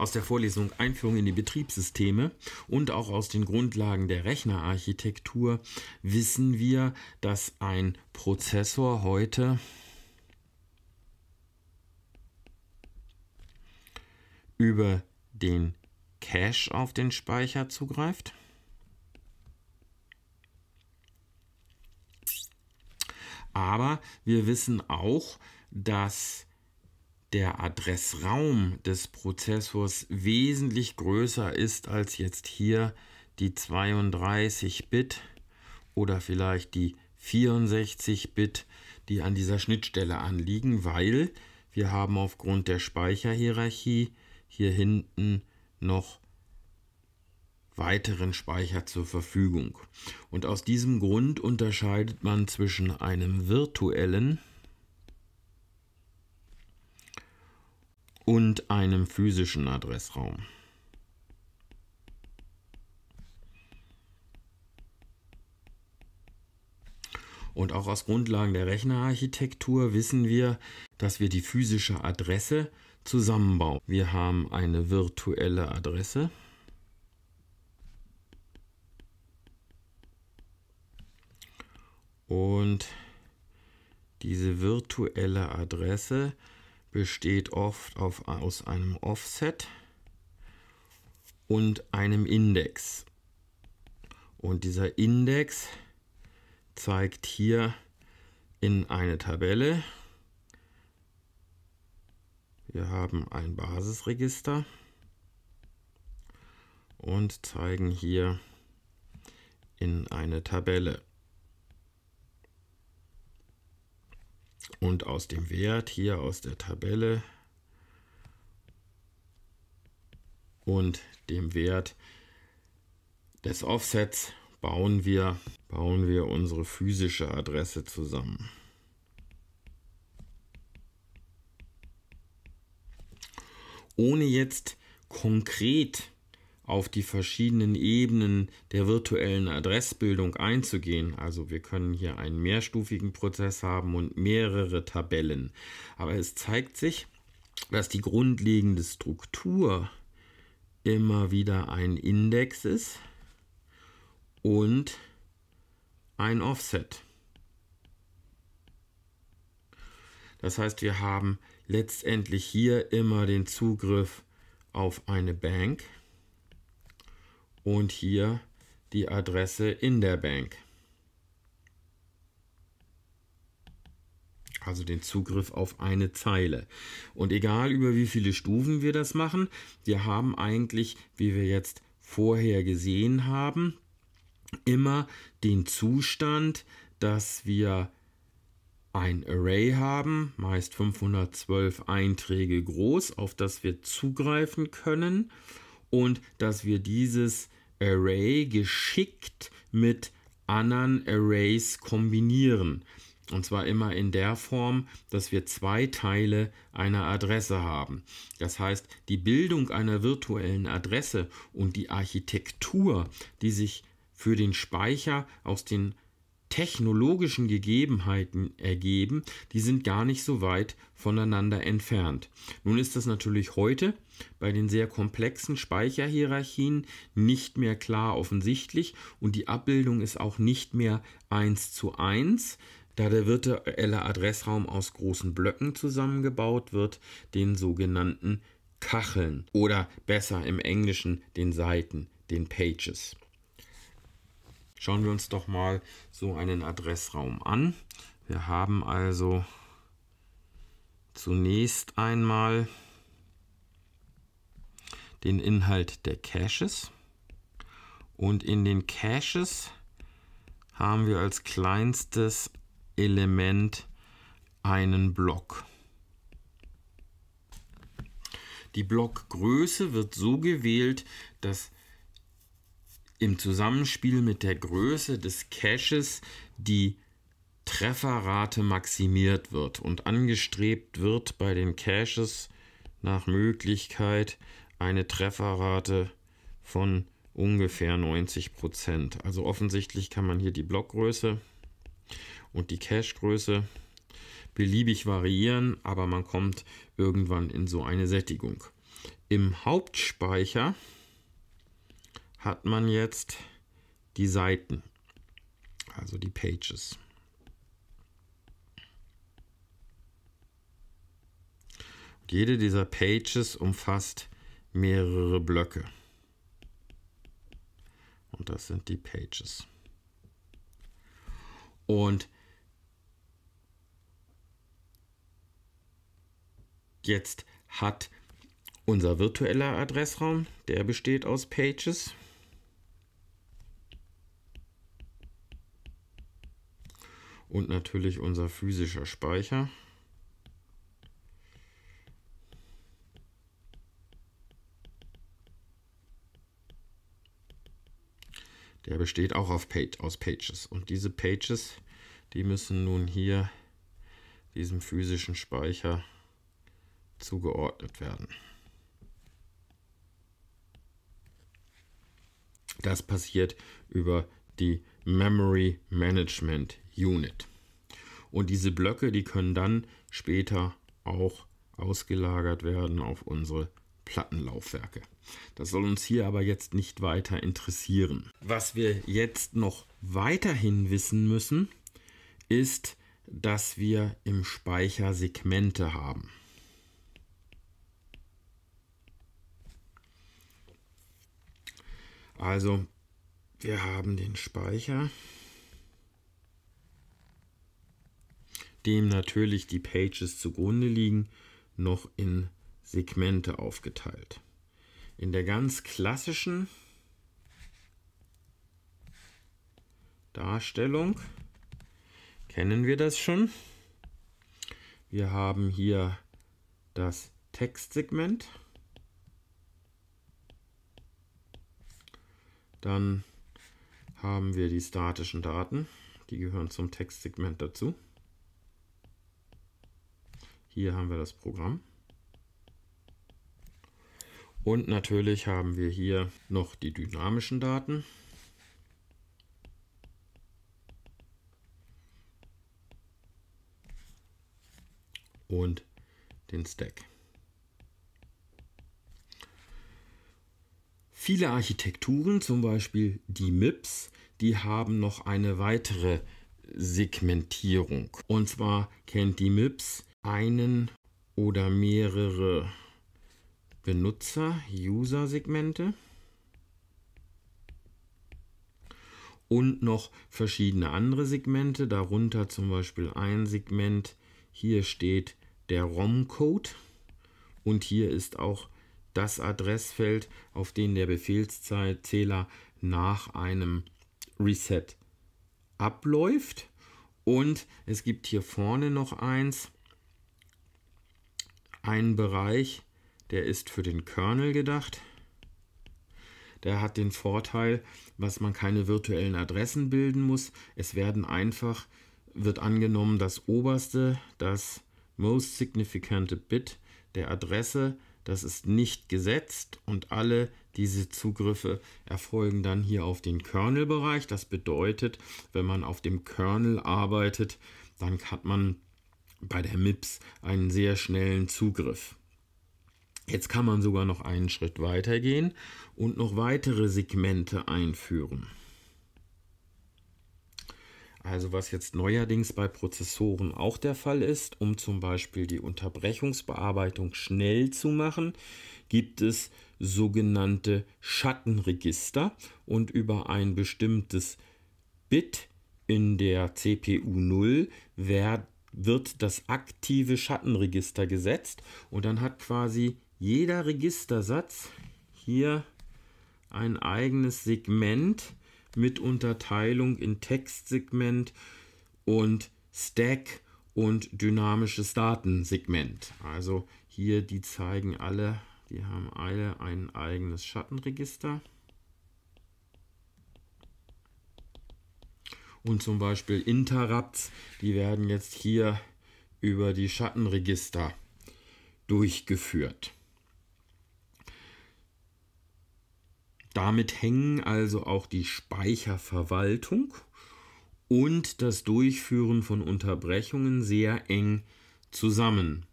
aus der Vorlesung Einführung in die Betriebssysteme und auch aus den Grundlagen der Rechnerarchitektur wissen wir, dass ein Prozessor heute über den Cache auf den Speicher zugreift. Aber wir wissen auch, dass der Adressraum des Prozessors wesentlich größer ist als jetzt hier die 32-Bit oder vielleicht die 64-Bit, die an dieser Schnittstelle anliegen, weil wir haben aufgrund der Speicherhierarchie hier hinten noch weiteren Speicher zur Verfügung. Und aus diesem Grund unterscheidet man zwischen einem virtuellen und einem physischen Adressraum. Und auch aus Grundlagen der Rechnerarchitektur wissen wir, dass wir die physische Adresse zusammenbauen. Wir haben eine virtuelle Adresse. Und diese virtuelle Adresse besteht oft auf, aus einem Offset und einem Index. Und dieser Index zeigt hier in eine Tabelle. Wir haben ein Basisregister und zeigen hier in eine Tabelle. und aus dem Wert hier aus der Tabelle und dem Wert des Offsets bauen wir, bauen wir unsere physische Adresse zusammen. Ohne jetzt konkret auf die verschiedenen Ebenen der virtuellen Adressbildung einzugehen. Also wir können hier einen mehrstufigen Prozess haben und mehrere Tabellen. Aber es zeigt sich, dass die grundlegende Struktur immer wieder ein Index ist und ein Offset. Das heißt, wir haben letztendlich hier immer den Zugriff auf eine Bank und hier die Adresse in der Bank. Also den Zugriff auf eine Zeile. Und egal über wie viele Stufen wir das machen, wir haben eigentlich, wie wir jetzt vorher gesehen haben, immer den Zustand, dass wir ein Array haben, meist 512 Einträge groß, auf das wir zugreifen können und dass wir dieses Array geschickt mit anderen Arrays kombinieren. Und zwar immer in der Form, dass wir zwei Teile einer Adresse haben. Das heißt, die Bildung einer virtuellen Adresse und die Architektur, die sich für den Speicher aus den technologischen Gegebenheiten ergeben, die sind gar nicht so weit voneinander entfernt. Nun ist das natürlich heute bei den sehr komplexen Speicherhierarchien nicht mehr klar offensichtlich und die Abbildung ist auch nicht mehr eins zu eins, da der virtuelle Adressraum aus großen Blöcken zusammengebaut wird, den sogenannten Kacheln oder besser im Englischen den Seiten, den Pages. Schauen wir uns doch mal so einen Adressraum an. Wir haben also zunächst einmal den Inhalt der Caches. Und in den Caches haben wir als kleinstes Element einen Block. Die Blockgröße wird so gewählt, dass im Zusammenspiel mit der Größe des Caches die Trefferrate maximiert wird und angestrebt wird bei den Caches nach Möglichkeit eine Trefferrate von ungefähr 90 Prozent. Also offensichtlich kann man hier die Blockgröße und die Cache-Größe beliebig variieren, aber man kommt irgendwann in so eine Sättigung. Im Hauptspeicher hat man jetzt die Seiten, also die Pages. Und jede dieser Pages umfasst mehrere Blöcke. Und das sind die Pages. Und jetzt hat unser virtueller Adressraum, der besteht aus Pages. und natürlich unser physischer Speicher. Der besteht auch Page, aus Pages. Und diese Pages, die müssen nun hier diesem physischen Speicher zugeordnet werden. Das passiert über die Memory Management Unit. Und diese Blöcke, die können dann später auch ausgelagert werden auf unsere Plattenlaufwerke. Das soll uns hier aber jetzt nicht weiter interessieren. Was wir jetzt noch weiterhin wissen müssen, ist, dass wir im Speicher Segmente haben. Also wir haben den Speicher, dem natürlich die Pages zugrunde liegen, noch in Segmente aufgeteilt. In der ganz klassischen Darstellung kennen wir das schon. Wir haben hier das Textsegment, dann haben wir die statischen Daten. Die gehören zum Textsegment dazu. Hier haben wir das Programm. Und natürlich haben wir hier noch die dynamischen Daten. Und den Stack. Viele Architekturen, zum Beispiel die MIPS, die haben noch eine weitere Segmentierung. Und zwar kennt die MIPS einen oder mehrere Benutzer, User-Segmente und noch verschiedene andere Segmente, darunter zum Beispiel ein Segment, hier steht der ROM-Code und hier ist auch der das Adressfeld, auf den der Befehlszähler nach einem Reset abläuft. Und es gibt hier vorne noch eins, einen Bereich, der ist für den Kernel gedacht. Der hat den Vorteil, dass man keine virtuellen Adressen bilden muss. Es werden einfach, wird angenommen, das oberste, das most significant bit der Adresse das ist nicht gesetzt und alle diese Zugriffe erfolgen dann hier auf den Kernel-Bereich. Das bedeutet, wenn man auf dem Kernel arbeitet, dann hat man bei der MIPS einen sehr schnellen Zugriff. Jetzt kann man sogar noch einen Schritt weiter gehen und noch weitere Segmente einführen. Also was jetzt neuerdings bei Prozessoren auch der Fall ist, um zum Beispiel die Unterbrechungsbearbeitung schnell zu machen, gibt es sogenannte Schattenregister und über ein bestimmtes Bit in der CPU 0 wird das aktive Schattenregister gesetzt und dann hat quasi jeder Registersatz hier ein eigenes Segment, mit Unterteilung in Textsegment und Stack und dynamisches Datensegment. Also hier, die zeigen alle, die haben alle ein eigenes Schattenregister. Und zum Beispiel Interrupts, die werden jetzt hier über die Schattenregister durchgeführt. Damit hängen also auch die Speicherverwaltung und das Durchführen von Unterbrechungen sehr eng zusammen.